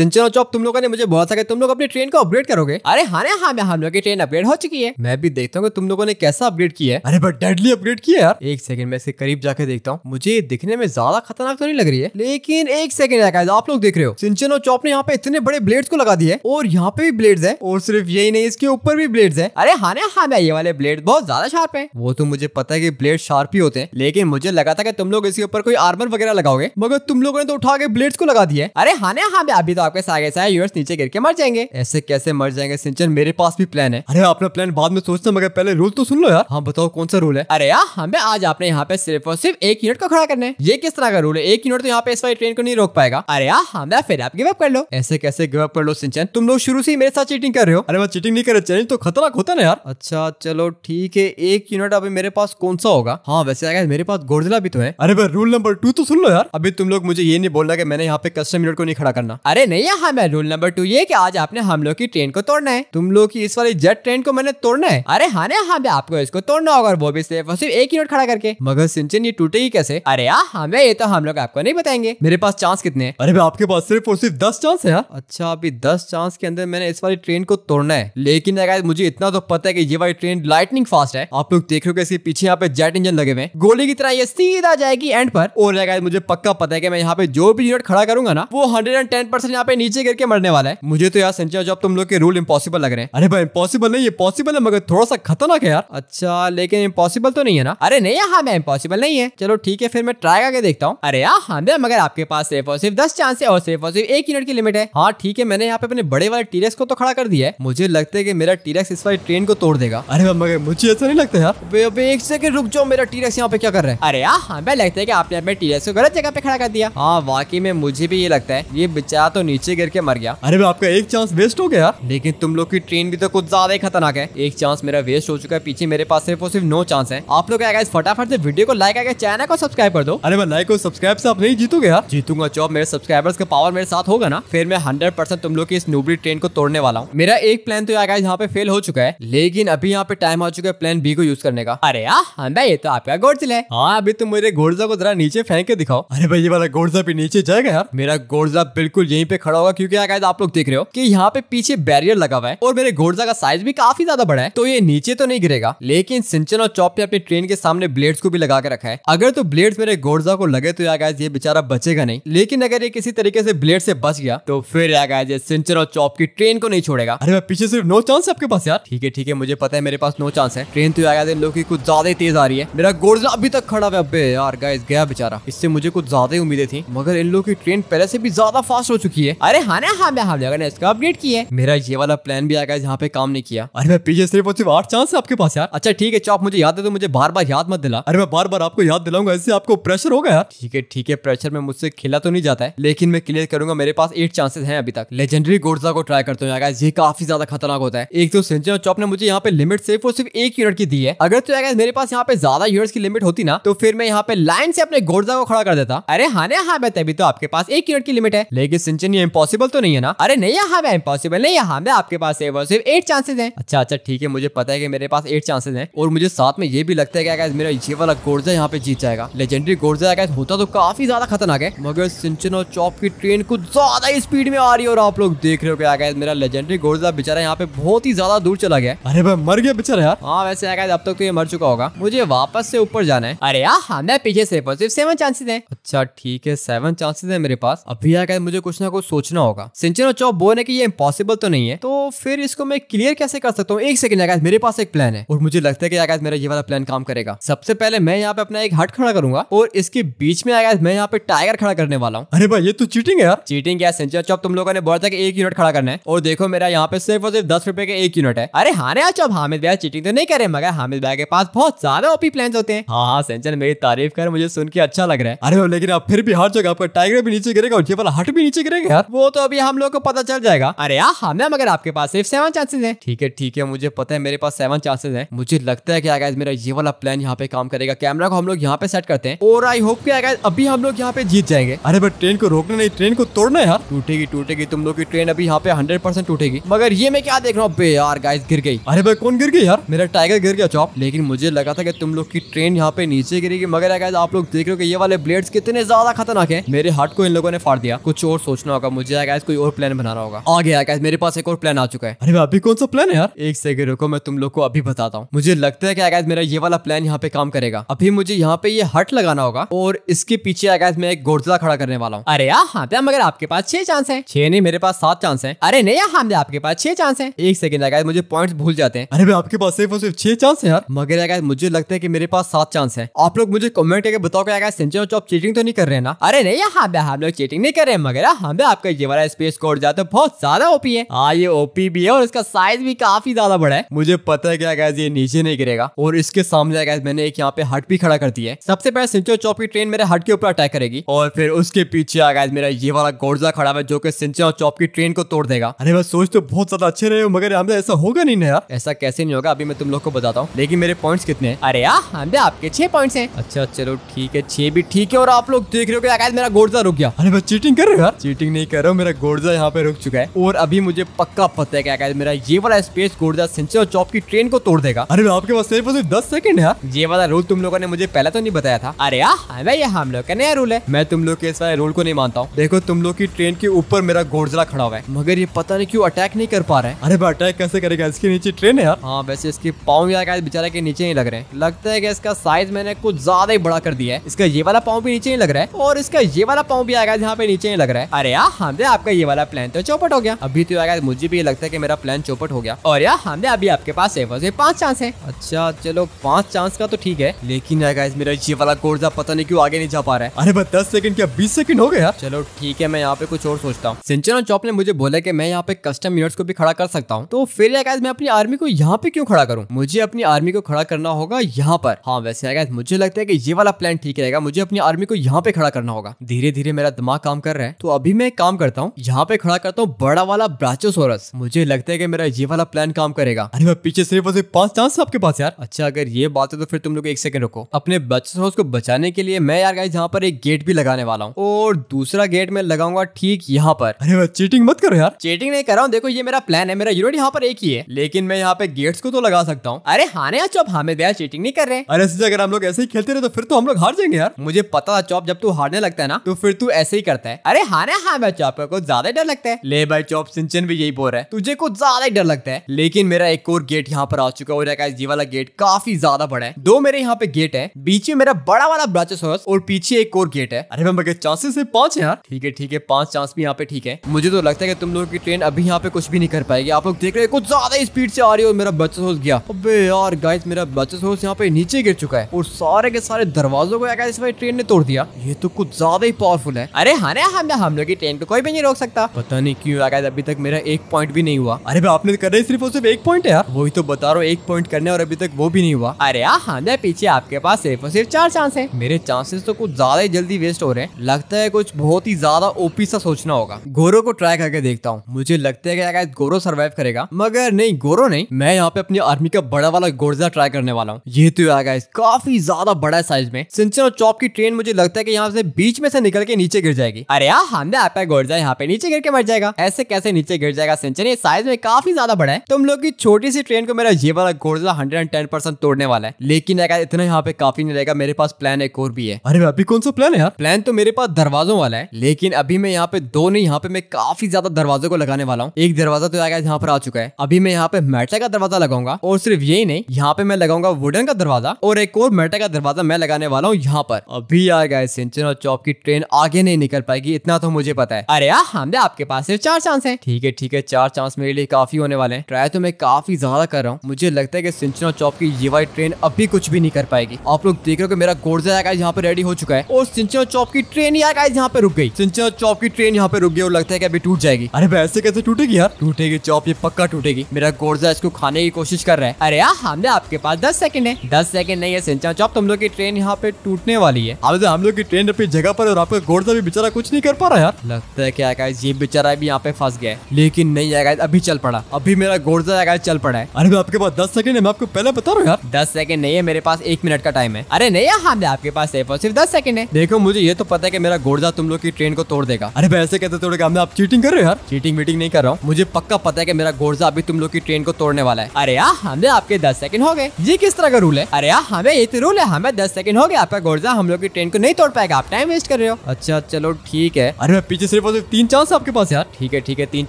सिंचन चौप तुम लोगों ने मुझे बहुत सारे तुम लोग अपनी ट्रेन को अपग्रेड करोगे अरे हाँ हाँ हाँ हम लोग की ट्रेन अपग्रेड हो चुकी है मैं भी देखता हूँ तुम लोगों ने कैसा अपग्रेड किया है अरे बट डेडली अपग्रेड किया यार एक सेकंड मैं इसके करीब जाके देखता हूँ मुझे दिखने में ज्यादा खतरनाक तो नहीं लग रही है लेकिन एक सेकंड आप लोग देख रहे हो सिंचन चौप ने यहाँ पे इतने बड़े ब्लेड को लगा दिए और यहाँ पे भी ब्लेड है और सिर्फ यही नहीं इसके ऊपर भी ब्लेड है अरे हाँ हाँ मैं ये वाले ब्लेड बहुत ज्यादा शार्प है वो तो मुझे पता है की ब्लेड शार्प ही होते हैं लेकिन मुझे लगा था कि तुम लोग इसके ऊपर कोई आर्मर वगैरह लगाओगे मगर तुम लोगों ने तो उठा के ब्लेड्स को लगा दिया अरे हाँ हाँ मैं अभी तो आपके सागे सारे यूनिवर्स नीचे गिर के मर जाएंगे ऐसे कैसे मर जाएंगे सिंचन मेरे पास भी प्लान है अरे अपना प्लान बाद में सोचते मगर पहले रूल तो सुन लो यार हाँ बताओ कौन सा रूल है अरे यार हमें आज आपने यहाँ पे सिर्फ और सिर्फ एक यूनिट को खड़ा करने ये किस तरह का रूल है एक यूनिट तो यहाँ पे इस वाली ट्रेन को नहीं रोक पाएगा अरे यार हमें फिर आप गिवअप कर लो ऐसे कैसे गिवअप कर लो सिंचन तुम लोग शुरू से ही मेरे साथ चीटिंग कर रहे हो अरे मैं चीटिंग नहीं कर रहा चैलेंज तो खतरनाक होता ना यार अच्छा चलो ठीक है एक यूनिट अभी मेरे पास कौन सा होगा हाँ वैसे अगर मेरे पास गोरजिला भी तो है अरे भाई रूल नंबर टू तो सुन लो यार अभी तुम लोग मुझे ये नहीं बोल रहा कि मैंने यहाँ पे कस्टम यूनिट को नहीं खड़ा करना अरे नहीं हमें यहाँ में रूल नंबर टू ये कि आज आपने हम लोग की ट्रेन को तोड़ना है तुम लोग की इस वाली जेट ट्रेन को मैंने तोड़ना है अरे हाँ ना हमें हाँ, आपको इसको तोड़ना होगा वो भी सिर्फ सिर्फ एक यूनिट खड़ा करके मगर सिंचन ये टूटेगी कैसे अरे यार हमें हाँ, ये तो हम लोग आपको नहीं बताएंगे मेरे पास चांस कितने अरे आपके पास सिर्फ और सिर्फ दस चांस है अच्छा अभी दस चांस के अंदर मैंने इस वाली ट्रेन को तोड़ना है लेकिन अगर मुझे इतना तो पता है की ये वाली ट्रेन लाइटनिंग फास्ट है आप लोग देख रहे हो इसके पीछे यहाँ पे जेट इंजन लगे हुए गोली की तरह ये सीधा जाएगी एंड पर और मुझे पक्का पता है की मैं यहाँ पे जो भी यूनिट खड़ा करूंगा ना वो हंड्रेड एंड टेन परसेंट यहाँ पे नीचे करके मरने वाला है मुझे तो यार संचय जब तुम लोग के रूल इम्पॉसिबल लग रहे हैं अरे भाई इम्पॉसिबल नहीं ये पॉसिबल है मगर थोड़ा सा खतरनाक है यार अच्छा लेकिन इम्पॉसिबल तो नहीं है ना अरे नहीं हाँ मैं इम्पॉसिबल नहीं है चलो ठीक है फिर मैं ट्राई करके देखता हूँ अरे यार हाँ मगर आपके पास सिर्फ और सिर्फ दस चांस है और सिर्फ और सिर्फ एक यूनिट की लिमिट है हाँ ठीक है मैंने यहाँ पे अपने बड़े वाले टीरेक्स को तो खड़ा कर दिया है मुझे लगता है की मेरा टीरेक्स इस वाली ट्रेन को तोड़ देगा अरे मगर मुझे ऐसा नहीं लगता यार एक सेकंड रुक जाओ मेरा टीरेक्स यहाँ पे क्या कर रहा है अरे यार हमें हाँ, लगता है की आपने अपने टीरेक्स को गलत जगह पे खड़ा कर दिया हाँ वाकई में मुझे भी ये लगता है ये बेचारा तो नीचे गिर के मर गया अरे आपका एक चांस वेस्ट हो गया लेकिन तुम लोग की ट्रेन भी तो कुछ ज्यादा ही खतरनाक है एक चांस मेरा वेस्ट हो चुका है पीछे मेरे पास सिर्फ और सिर्फ नो चांस है आप लोग आएगा फटाफट से वीडियो को लाइक आएगा चैनल को सब्सक्राइब कर दो अरे मैं लाइक और सब्सक्राइब से आप नहीं जीतोगे हाँ? जीतूंगा चौब मेरे सब्सक्राइबर्स का पावर मेरे साथ होगा ना फिर मैं हंड्रेड तुम लोग की इस नूबरी ट्रेन को तोड़ने वाला हूँ मेरा एक प्लान तो आएगा यहाँ पे फेल हो चुका है लेकिन अभी यहाँ पे टाइम आ चुका है प्लान बी को यूज करने का अरे यार हाँ ये तो आपका गोडजिल है हाँ अभी तुम मेरे गोडजा को जरा नीचे फेंक के दिखाओ अरे भाई ये वाला गोडजा भी नीचे जाएगा यार मेरा गोडजा बिल्कुल यहीं पे खड़ा होगा क्योंकि यहाँ आप लोग देख रहे हो कि यहाँ पे पीछे बैरियर लगा हुआ है और मेरे घोड़जा का साइज भी काफी ज्यादा बड़ा है तो ये नीचे तो नहीं गिरेगा लेकिन सिंचन और चौप ने अपनी ट्रेन के सामने ब्लेड्स को भी लगा के रखा है अगर तो ब्लेड्स मेरे घोड़जा को लगे तो यार ये बेचारा बचेगा नहीं लेकिन अगर ये किसी तरीके से ब्लेड से बच गया तो फिर ये सिंचन और चौप की ट्रेन को नहीं छोड़ेगा अरे मैं पीछे सिर्फ नो चांस है आपके पास यार ठीक है ठीक है मुझे पता है मेरे पास नो चांस है ट्रेन तो यार लोग की कुछ ज्यादा तेज आ रही है मेरा गोर्जा अभी तक खड़ा हुआ अबे यार गाइस गया बेचारा इससे मुझे कुछ ज्यादा ही उम्मीदें थी मगर इन लोग की ट्रेन पहले से भी ज्यादा फास्ट हो चुकी है है अरे हाँ ना हाँ हम लोगों ने इसको अपडेट किया है मेरा ये वाला प्लान भी आ जहाँ पे काम नहीं किया अरे मैं पीछे सिर्फ और सिर्फ आठ चांस है आपके पास यार अच्छा ठीक है चौप मुझे याद है तो मुझे बार बार याद मत दिला अरे मैं बार बार आपको याद दिलाऊंगा ऐसे आपको प्रेशर होगा यार ठीक है ठीक है प्रेशर में मुझसे खेला तो नहीं जाता है लेकिन मैं क्लियर करूंगा मेरे पास एट चांसेस है अभी तक लेजेंडरी गोर्जा को ट्राई करते हुए ये काफी ज्यादा खतरनाक होता है एक तो सेंचुरी चौप ने मुझे यहाँ पे लिमिट सिर्फ और सिर्फ एक यूनिट की दी है अगर तो मेरे पास यहाँ पे ज्यादा यूनिट की लिमिट होती ना तो फिर मैं यहाँ पे लाइन से अपने गोर्जा को खड़ा कर देता अरे हाँ हाँ मैं तभी तो आपके पास एक यूनिट की लिमिट है लेकिन सिंचन ये इम्पॉसिबल तो नहीं है ना अरे नहीं यहाँ मैं इम्पॉसिबल नहीं यहाँ मैं आपके पास सिर्फ सिर्फ एट चांसेस है अच्छा अच्छा ठीक है मुझे पता है कि मेरे पास एट चांसेस है और मुझे साथ में ये भी लगता है कि मेरा ये वाला गोर्जा यहाँ पे जीत जाएगा लेजेंडरी गोर्जा अगर होता तो काफी ज्यादा खतरनाक है मगर सिंचन और चौक की ट्रेन कुछ ज्यादा स्पीड में आ रही है और आप लोग देख रहे हो क्या गया मेरा लेजेंडरी गोर्जा बेचारा यहाँ पे बहुत ही ज्यादा दूर चला गया अरे भाई मर गया बेचारा यार हाँ वैसे अब तक तो ये मर चुका होगा मुझे वापस से ऊपर जाना है अरे यार हाँ, मैं पीछे से सिर्फ सेवन चांसेस है अच्छा ठीक है सेवन चांसेस है मेरे पास अभी आकर मुझे कुछ ना कुछ सोचना होगा सिंचन और चौप बोने की ये इम्पॉसिबल तो नहीं है तो फिर इसको मैं क्लियर कैसे कर सकता हूँ एक सेकंड यागाज मेरे पास एक प्लान है और मुझे लगता है कि यागाज मेरा ये वाला प्लान काम करेगा सबसे पहले मैं यहाँ पे अपना एक हट खड़ा करूंगा और इसके बीच में आया मैं यहाँ पे टाइगर खड़ा करने वाला हूँ अरे भाई ये तो चीटिंग है यार चीटिंग क्या सिंचन चौब तुम लोगों ने बोला था कि एक यूनिट खड़ा करना है और देखो मेरा यहाँ पे सिर्फ और सिर्फ दस रुपए का एक यूनिट है अरे हाँ यार चौब हामिद भैया चीटिंग तो नहीं करे मगर हामिद भाई के पास बहुत ज्यादा ओपी प्लान होते हैं हाँ हाँ सिंचन मेरी तारीफ कर मुझे सुन के अच्छा लग रहा है अरे लेकिन आप फिर भी हर जगह आपका टाइगर भी नीचे गिरेगा और ये वाला हट भी नीचे गिरेगा यार वो तो अभी हम लोग को पता चल जाएगा अरे यार हमें हाँ मगर आपके पास सिर्फ सेवन चांसेस है ठीक है ठीक है मुझे पता है मेरे पास सेवन चांसेस है मुझे लगता है कि आगे मेरा ये वाला प्लान यहाँ पे काम करेगा कैमरा को हम लोग यहाँ पे सेट करते हैं और आई होप कि आगे अभी हम लोग यहाँ पे जीत जाएंगे अरे बट ट्रेन को रोकना नहीं ट्रेन को तोड़ना यार टूटेगी टूटेगी तुम लोग की ट्रेन अभी यहाँ पे हंड्रेड परसेंट टूटेगी मगर ये मैं क्या देख रहा हूँ यार गाइस गिर गई अरे भाई कौन गिर गई यार मेरा टाइगर गिर गया चौप लेकिन मुझे लगा था कि तुम लोग की ट्रेन यहाँ पे नीचे गिरेगी मगर आप लोग देख रहे हो कि ये वाले ब्लेड्स कितने ज्यादा खतरनाक है मेरे हार्ट को इन लोगों ने फाड़ दिया कुछ और सोचना होगा होगा मुझे लगा कोई और प्लान बना रहा होगा आ गया मेरे पास एक और प्लान आ चुका है अरे मैं अभी कौन सा प्लान है यार एक सेकंड रुको मैं तुम लोग को अभी बताता हूँ मुझे लगता है कि आगाज मेरा ये वाला प्लान यहाँ पे काम करेगा अभी मुझे यहाँ पे ये हट लगाना होगा और इसके पीछे आगाज मैं एक गोडजला खड़ा करने वाला हूँ अरे यार हाँ मगर आपके पास छह चांस है छह नहीं मेरे पास सात चांस है अरे नहीं यार हाँ आपके पास छह चांस है एक सेकंड आगाज मुझे पॉइंट भूल जाते हैं अरे आपके पास सिर्फ और सिर्फ छह चांस है यार मगर आगाज मुझे लगता है की मेरे पास सात चांस है आप लोग मुझे कमेंट करके बताओ कि आगाज संजय चीटिंग तो नहीं कर रहे ना अरे नहीं यहाँ पे हम लोग चीटिंग नहीं कर रहे मगर हम आपका ये वाला स्पेस कोड जाता है बहुत ज्यादा ओपी है हाँ ये ओपी भी है और इसका साइज भी काफी ज्यादा बड़ा है मुझे पता है क्या गैस ये नीचे नहीं गिरेगा और इसके सामने गैस मैंने एक यहाँ पे हट भी खड़ा कर दिया है सबसे पहले सिंचो चौप की ट्रेन मेरे हट के ऊपर अटैक करेगी और फिर उसके पीछे आ गया मेरा ये वाला गोर्जा खड़ा है जो की सिंचो और चौप की ट्रेन को तोड़ देगा अरे बस सोच तो बहुत ज्यादा अच्छे रहे मगर हमें ऐसा होगा नहीं नया ऐसा कैसे नहीं होगा अभी मैं तुम लोग को बताता हूँ लेकिन मेरे पॉइंट कितने अरे यार हमने आपके छह पॉइंट है अच्छा चलो ठीक है छह भी ठीक है और आप लोग देख रहे हो गया मेरा गोर्जा रुक गया अरे बस चीटिंग कर रहे हो चीटिंग नहीं कर रहा हूँ मेरा गोर्जा यहाँ पे रुक चुका है और अभी मुझे पक्का पता है क्या कहते मेरा ये वाला स्पेस गोर्जा सेंचर चौप की ट्रेन को तोड़ देगा अरे आपके पास सिर्फ दस सेकंड है हाँ? ये वाला रूल तुम लोगों ने मुझे पहले तो नहीं बताया था अरे यार हाँ, हाँ ये हम लोग का नया रूल है मैं तुम लोग के इस वाले रूल को नहीं मानता हूँ देखो तुम लोग की ट्रेन के ऊपर मेरा गोर्जला खड़ा हुआ है मगर ये पता नहीं क्यों अटैक नहीं कर पा रहे अरे भाई अटैक कैसे करेगा इसके नीचे ट्रेन है यार हाँ वैसे इसके पाँव यार बेचारे के नीचे नहीं लग रहे लगता है कि इसका साइज मैंने कुछ ज्यादा ही बड़ा कर दिया है इसका ये वाला पाँव भी नीचे नहीं लग रहा है और इसका ये वाला पाँव भी आएगा यहाँ पे नीचे नहीं लग रहा है अरे यार हाँ दे आपका ये वाला प्लान तो चौपट हो गया अभी तो यार मुझे भी ये लगता है कि मेरा प्लान चौपट हो गया और यार हाँ दे अभी आपके पास पांच चांस है अच्छा चलो पांच चांस का तो ठीक है लेकिन यार मेरा ये वाला कोर्जा पता नहीं क्यों आगे नहीं जा पा रहा है अरे बस दस सेकंड क्या बीस सेकंड हो गया चलो ठीक है मैं यहाँ पे कुछ और सोचता हूँ सिंचन और चौप ने मुझे बोला की मैं यहाँ पे कस्टम यूनिट्स को भी खड़ा कर सकता हूँ तो फिर यार मैं अपनी आर्मी को यहाँ पे क्यों खड़ा करूँ मुझे अपनी आर्मी को खड़ा करना होगा यहाँ पर हाँ वैसे यार मुझे लगता है की ये वाला प्लान ठीक रहेगा मुझे अपनी आर्मी को यहाँ पे खड़ा करना होगा धीरे धीरे मेरा दिमाग काम कर रहा है तो अभी मैं काम करता हूँ यहाँ पे खड़ा करता हूँ बड़ा वाला ब्राचोसोरस मुझे लगता है कि मेरा ये वाला प्लान काम करेगा अरे मैं पीछे सिर्फ और सिर्फ पांच चांस आपके पास यार अच्छा अगर ये बात है तो फिर तुम लोग एक सेकंड रुको अपने ब्राचोसोरस को बचाने के लिए मैं यार गाइस यहाँ पर एक गेट भी लगाने वाला हूँ और दूसरा गेट मैं लगाऊंगा ठीक यहाँ पर अरे मैं चीटिंग मत करो यार चीटिंग नहीं कर रहा हूँ देखो ये मेरा प्लान है मेरा यूनिट यहाँ पर एक ही है लेकिन मैं यहाँ पे गेट्स को तो लगा सकता हूँ अरे हाँ चौप हमें दया चीटिंग नहीं कर रहे अरे अगर हम लोग ऐसे ही खेलते रहे तो फिर तो हम लोग हार जाएंगे यार मुझे पता था चौप जब तू हारने लगता है ना तो फिर तू ऐसे ही करता है अरे हाँ हाँ चापा को ज्यादा डर लगता है ले भाई चौप सिंचन भी यही बोल रहा है तुझे कुछ ज्यादा ही डर लगता है लेकिन मेरा एक और गेट यहाँ पर आ चुका है और ये वाला गेट काफी ज्यादा बड़ा है दो मेरे यहाँ पे गेट है बीच में मेरा बड़ा वाला हाउस और पीछे एक और गेट है अरे मैं चांसेस है पांच है यार ठीक है ठीक है पांच चांस भी यहाँ पे ठीक है मुझे तो लगता है कि तुम लोगों की ट्रेन अभी यहाँ पे कुछ भी नहीं कर पाएगी आप लोग देख रहे हैं कुछ ज्यादा स्पीड से आ रही हो मेरा बच्चा हाउस गया अबे यार गाइस मेरा बच्चा हाउस यहाँ पे नीचे गिर चुका है और सारे के सारे दरवाजों को ट्रेन ने तोड़ दिया ये तो कुछ ज्यादा ही पावरफुल है अरे हाँ हम लोग की ट्रेन तो कोई भी नहीं रोक सकता पता नहीं क्यों यार अभी तक मेरा एक पॉइंट भी नहीं हुआ अरे भाई आपने तो कर रहे सिर्फ और सिर्फ एक पॉइंट है यार वही तो बता रहा हूँ एक पॉइंट करने और अभी तक वो भी नहीं हुआ अरे हमें हाँ, हाँ, पीछे आपके पास सिर्फ और सिर्फ चार चांस है मेरे चांसेस तो कुछ ज्यादा ही जल्दी वेस्ट हो रहे हैं लगता है कुछ बहुत ही ज्यादा ओपी सा सोचना होगा गोरो को ट्राई करके देखता हूँ मुझे लगता है कि गोरो सर्वाइव करेगा मगर नहीं गोरो नहीं मैं यहाँ पे अपनी आर्मी का बड़ा वाला गोरजा ट्राई करने वाला हूँ ये तो आ गया काफी ज्यादा बड़ा साइज में सिंचन और चौप की ट्रेन मुझे लगता है कि यहाँ से बीच में से निकल के नीचे गिर जाएगी अरे यार हाँ, हमने आप गोर्जा यहाँ पे नीचे गिर के मर जाएगा ऐसे कैसे नीचे गिर जाएगा सिंचन साइज में काफी ज्यादा बड़ा है तुम लोग की छोटी सी ट्रेन को मेरा ये वाला गोर्जा हंड्रेड तोड़ने वाला है लेकिन अगर इतना यहाँ पे काफी नहीं रहेगा मेरे पास प्लान एक और भी है अरे अभी कौन सा प्लान है यार प्लान तो मेरे पास दरवाजों वाला है लेकिन अभी मैं यहाँ पे दो नहीं यहाँ पे मैं काफी ज्यादा दरवाजों को लगाने वाला हूँ एक दरवाजा तो आएगा यहाँ पर आ चुका है अभी मैं यहाँ पे मेटा का दरवाजा लगाऊंगा और सिर्फ यही नहीं यहाँ पे मैं लगाऊंगा वुडन का दरवाजा और एक और मेटा का दरवाजा मैं लगाने वाला हूँ यहाँ पर अभी आ गया सिंचन और चौप की ट्रेन आगे नहीं निकल पाएगी इतना तो मुझे पता है है अरे यार हम आपके पास सिर्फ चार चांस है ठीक है ठीक है चार चांस मेरे लिए काफी होने वाले हैं ट्राई तो मैं काफी ज्यादा कर रहा हूँ मुझे लगता है की सिंचना चौक की ये वाई ट्रेन अभी कुछ भी नहीं कर पाएगी आप लोग देख रहे हो मेरा गोडजा आकाश यहाँ पे रेडी हो चुका है और सिंचना चौक की ट्रेन ही आकाश यहाँ पे रुक गई सिंचना चौक की ट्रेन यहाँ पे रुक गई और लगता है की अभी टूट जाएगी अरे वैसे कैसे टूटेगी यार टूटेगी चौप ये पक्का टूटेगी मेरा गोडजा इसको खाने की कोशिश कर रहा है अरे यार हमने आपके पास दस सेकंड है दस सेकंड नहीं है सिंचा चौप तुम लोग की ट्रेन यहाँ पे टूटने वाली है अब तो हम लोग की ट्रेन अपनी जगह पर और आपका गोडसा भी बेचारा कुछ नहीं कर पा रहा यार सकता है क्या है ये बेचारा भी यहाँ पे फंस गया लेकिन नहीं आएगा अभी चल पड़ा अभी मेरा गोर्जा तो गाइस चल पड़ा है अरे आपके पास दस सेकंड है मैं आपको पहले बता रहा हूँ दस सेकंड नहीं है मेरे पास एक मिनट का टाइम है अरे नहीं हाँ मैं आपके पास सिर्फ दस सेकंड है देखो मुझे ये तो पता है की मेरा गोर्जा तुम लोग की ट्रेन को तोड़ देगा अरे ऐसे कहते तोड़ेगा आप चीटिंग कर रहे हो यार चीटिंग मीटिंग नहीं कर रहा हूँ मुझे पक्का पता है की मेरा गोर्जा अभी तुम लोग की ट्रेन को तोड़ने वाला है अरे यार हमने हाँ, आपके दस सेकंड हो गए ये किस तरह का रूल है अरे यार हमें हाँ, ये तो रूल है हमें हाँ, दस सेकंड हो गए आपका गोर्जा हम लोग की ट्रेन को नहीं तोड़ पाएगा आप टाइम वेस्ट कर रहे हो अच्छा चलो ठीक है अरे मैं पीछे सिर्फ और सिर्फ तीन चांस आपके पास यार ठीक है ठीक है तीन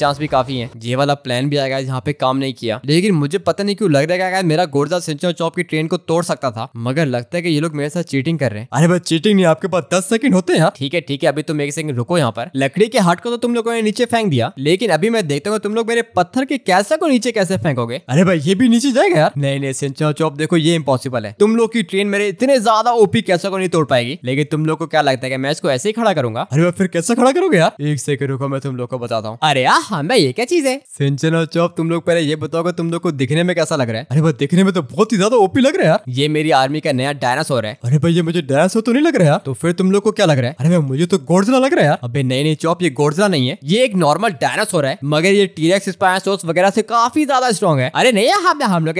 चांस भी काफी है ये वाला प्लान भी आएगा यहाँ पे काम नहीं किया लेकिन मुझे पता नहीं क्यों लग रहा है मेरा गोरजा सेंचुरी चौप की ट्रेन को तोड़ सकता था मगर लगता है कि ये लोग मेरे साथ चीटिंग कर रहे हैं अरे भाई चीटिंग नहीं आपके पास दस सेकंड होते हैं ठीक है ठीक है अभी तुम तो एक सेकंड रुको यहाँ पर लकड़ी के हाट को तो तुम लोगों ने नीचे फेंक दिया लेकिन अभी मैं देखता हूँ तुम लोग मेरे पत्थर के कैसा को नीचे कैसे फेंकोगे अरे भाई ये भी नीचे जाएगा यार नहीं नहीं सेंचुरी चौप देखो ये इम्पॉसिबल है तुम लोग की ट्रेन मेरे इतने ज्यादा ओपी कैसा को नहीं तोड़ पाएगी लेकिन तुम लोग को क्या लगता है मैं इसको ऐसे ही खड़ा करूंगा अरे फिर कैसे खड़ा करोगे यार होगा एक सेकंड रुको मैं तुम लोग को बताता हूँ अरे यार हमें हाँ, ये क्या चीज है सिंचन और चौप तुम लोग पहले ये कि तुम लोग को दिखने में कैसा लग रहा है अरे भाई दिखने में तो बहुत ही ज्यादा ओपी लग रहा है यार ये मेरी आर्मी का नया डायनासोर है अरे भाई ये मुझे डायनासोर तो नहीं लग रहा है तो फिर तुम लोग को क्या लग रहा है अरे भाई मुझे तो गोडजिला लग रहा है यार अबे नहीं नहीं चौप ये गोडजिला नहीं है ये एक नॉर्मल डायनासोर है मगर ये टीरेक्स स्पायसोर्स वगैरह से काफी ज्यादा स्ट्रॉन्ग है अरे नहीं हम हम लोग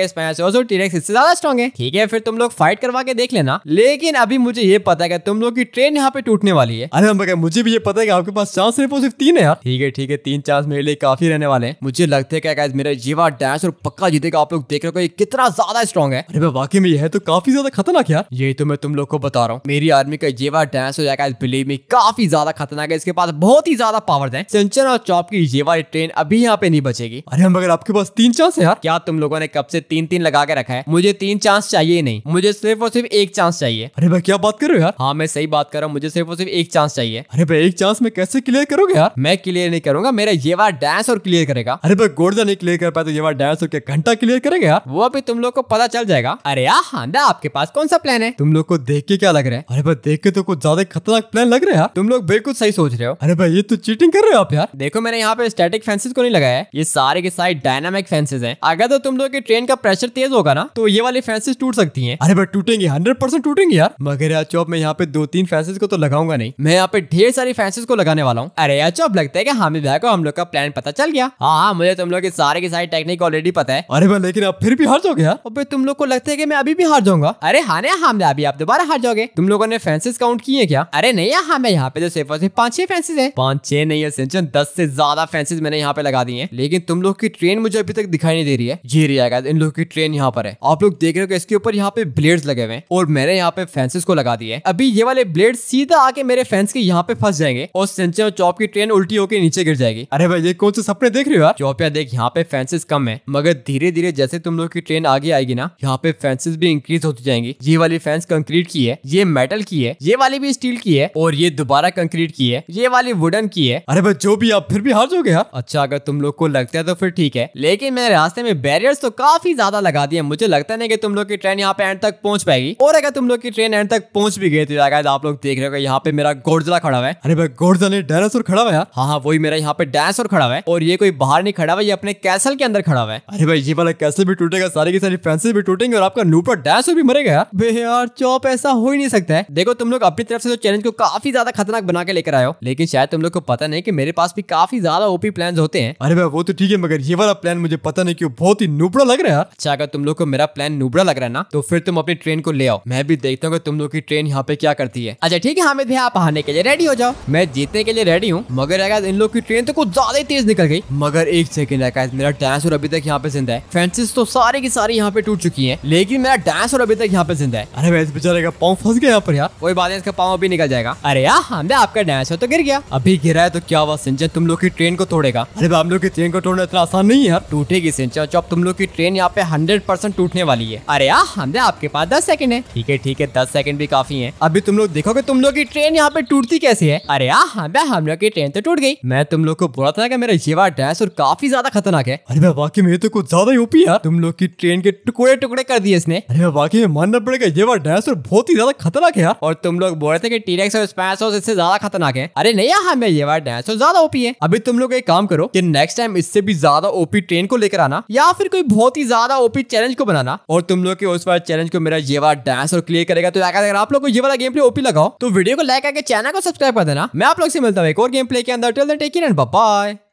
और टीरेक्स इससे ज्यादा स्ट्रॉन्ग है ठीक है फिर तुम लोग फाइट करवा के देख लेना लेकिन अभी मुझे ये पता है तुम लोग की ट्रेन यहाँ पे टूटने वाली है अरे मगर मुझे भी ये पता है कि आपके पास चांस सिर्फ और सिर्फ तीन है यार ठीक है ठीक है तीन चांस मेरे लिए काफी रहने वाले हैं मुझे लगता है क्या मेरा जीवा डैश और पक्का जीतेगा आप लोग देख रहे हो कितना ज्यादा स्ट्रॉन्ग है अरे वाकई में यह है तो काफी ज्यादा खतरनाक यार यही तो मैं तुम लोग को बता रहा हूँ मेरी आर्मी का जीवा डैश हो जाएगा बिलीव में काफी ज्यादा खतरनाक है इसके पास बहुत ही ज्यादा पावर है सेंचर और चौप की ये वाली ट्रेन अभी यहाँ पे नहीं बचेगी अरे मगर आपके पास तीन चांस है यार क्या तुम लोगों ने कब से तीन तीन लगा के रखा है मुझे तीन चांस चाहिए नहीं मुझे सिर्फ और सिर्फ एक चांस चाहिए अरे भाई क्या बात कर रहे हो यार हाँ मैं सही बात कर रहा हूँ मुझे सिर्फ और सिर्फ एक चांस चाहिए अरे भाई एक चांस में कैसे क्लियर करोगे यार मैं क्लियर नहीं करूंगा मेरा ये बार डांस और क्लियर करेगा अरे भाई गोर्जा नहीं क्लियर कर पाए तो ये बार डांस और घंटा क्लियर करेगा यार वो भी तुम लोग को पता चल जाएगा अरे यार हांदा आपके पास कौन सा प्लान है तुम लोग को देख के क्या लग रहा है अरे भाई देख के तो कुछ ज्यादा खतरनाक प्लान लग रहा है तुम लोग बिल्कुल सही सोच रहे हो अरे भाई ये तो चीटिंग कर रहे हो आप यार देखो मैंने यहाँ पे स्टैटिक फेंसेज को नहीं लगाया है ये सारे के सारे डायनामिक फेंसेज है अगर तो तुम लोग की ट्रेन का प्रेशर तेज होगा ना तो ये वाली फेंसेज टूट सकती है अरे भाई टूटेंगे हंड्रेड परसेंट टूटेंगे यार मगर यार चौप में यहाँ पे दो तीन फेंसेज को तो लगाऊंगा नहीं मैं यहाँ पे ढेर सारी फेंसेज को लगाने वाला रहा हूँ अरे अच्छा अब लगता है की हामिद भाई को हम लोग का प्लान पता चल गया हाँ, हाँ मुझे तुम लोग की सारे की सारी टेक्निक ऑलरेडी पता है अरे भाई लेकिन अब फिर भी हार जाओगे अब तुम लोग को लगता है की मैं अभी भी हार जाऊंगा अरे हाँ ना हामिद अभी आप दोबारा हार जाओगे तुम लोगों ने फैंसिस काउंट किए क्या अरे नहीं हाँ मैं यहाँ पे तो सिर्फ और सिर्फ पाँच छह फैंसिस है पाँच छह नहीं है सिंचन दस से ज्यादा फैंसिस मैंने यहाँ पे लगा दी है लेकिन तुम लोग की ट्रेन मुझे अभी तक दिखाई नहीं दे रही है ये रही है इन लोग की ट्रेन यहाँ पर है आप लोग देख रहे हो इसके ऊपर यहाँ पे ब्लेड्स लगे हुए हैं और मैंने यहाँ पे फैंसिस को लगा दिए अभी ये वाले ब्लेड सीधा आके मेरे फैंस के यहाँ पे फंस जाएंगे और सिंचन और चौप की ट्रेन उल्टी होकर नीचे गिर जाएगी अरे भाई ये कौन से सपने देख रहे हो यार चौप यार देख यहाँ पे फैंसेस कम है मगर धीरे धीरे जैसे तुम लोग की ट्रेन आगे आएगी ना यहाँ पे फैंसेस भी इंक्रीज होती जाएंगी ये वाली फैंस कंक्रीट की है ये मेटल की है ये वाली भी स्टील की है और ये दोबारा कंक्रीट की है ये वाली वुडन की है अरे भाई जो भी आप फिर भी हार जो गया अच्छा अगर तुम लोग को लगता है तो फिर ठीक है लेकिन मैंने रास्ते में बैरियर्स तो काफी ज्यादा लगा दिए मुझे लगता नहीं कि तुम लोग की ट्रेन यहाँ पे एंड तक पहुंच पाएगी और अगर तुम लोग की ट्रेन एंड तक पहुंच भी गई तो आप लोग देख रहे हो यहाँ पे मेरा गोडजला खड़ा हुआ है अरे भाई गोडजला डायनासोर खड़ा हुआ हाँ हाँ वही मेरा यहाँ पे डायनासोर खड़ा हुआ है और ये कोई बाहर नहीं खड़ा हुआ ये अपने कैसल के अंदर खड़ा हुआ है अरे भाई ये वाला कैसल भी टूटेगा सारी की सारी फैंसी भी टूटेंगे और आपका नूपर डांस भी मरेगा बे यार चौप ऐसा हो ही नहीं सकता है देखो तुम लोग अपनी तरफ से तो चैलेंज को काफी ज्यादा खतरनाक बना के लेकर आयो लेकिन शायद तुम लोग को पता नहीं की मेरे पास भी काफी ज्यादा ओपी प्लान होते हैं अरे भाई वो तो ठीक है मगर ये वाला प्लान मुझे पता नहीं क्यों बहुत ही नुबड़ा लग रहा है अच्छा अगर तुम लोग को मेरा प्लान नुबड़ा लग रहा है ना तो फिर तुम अपनी ट्रेन को ले आओ मैं भी देखता हूँ तुम लोग की ट्रेन यहाँ पे क्या करती है अच्छा ठीक है हामिद भैया आप आने के लिए रेडी हो जाओ मैं जीतने के लिए रेडी हूँ मगर आकाश इन लोग की ट्रेन तो कुछ ज्यादा तेज निकल गई मगर एक सेकंड आकाश मेरा और अभी तक यहाँ पे जिंदा है फेंसिस तो सारे की सारी यहाँ पे टूट चुकी है लेकिन मेरा और अभी तक यहाँ पे जिंदा है अरे वैसे बेचारे का पाँव फंस गया यहाँ पर यार कोई बात इसका पाँव अभी निकल जाएगा अरे यार हमें हाँ, आपका डायनासोर तो गिर गया अभी गिरा है तो क्या हुआ सिंचन तुम लोग की ट्रेन को तोड़ेगा अरे हम लोग की ट्रेन को तोड़ना इतना आसान नहीं है टूटेगी सिंचन चौब तुम लोग की ट्रेन यहाँ पे हंड्रेड परसेंट टूटने वाली है अरे यार हमें हाँ, आपके पास दस सेकंड है ठीक है ठीक है दस सेकंड भी काफी है अभी तुम लोग देखोगे तुम लोग की ट्रेन यहाँ पे टूटती कैसे है अरे यार हमें हाँ, हम लोग की ट्रेन तो टूट गई मैं तुम लोग को बोला था कि मेरा ये बार डैस और काफी ज्यादा खतरनाक है अरे मैं वाकई में तो कुछ ज्यादा ही ओपी यार तुम लोग की ट्रेन के टुकड़े टुकड़े कर दिए इसने अरे वाकई में मानना पड़ेगा ये बार डैस और बहुत ही ज्यादा खतरनाक है यार और तुम लोग बोल रहे थे कि टीरेक्स और स्पैसोस इससे ज्यादा खतरनाक है अरे नहीं यार हमें ये बार डैस और ज्यादा ओपी है अभी तुम लोग एक काम करो की नेक्स्ट टाइम इससे भी ज्यादा ओपी ट्रेन को लेकर आना या फिर कोई बहुत ही ज्यादा ओपी चैलेंज को बनाना और तुम लोग के उस बार चैलेंज को मेरा ये बार डैश और क्लियर करेगा तो अगर आप लोग को ये वाला गेम प्ले ओपी लगाओ तो वीडियो को लाइक करके चैनल को सब्सक्राइब कर देना मैं आप लोग से मिलता मिलता हूँ एक और गेम प्ले के अंदर tell the take care and bye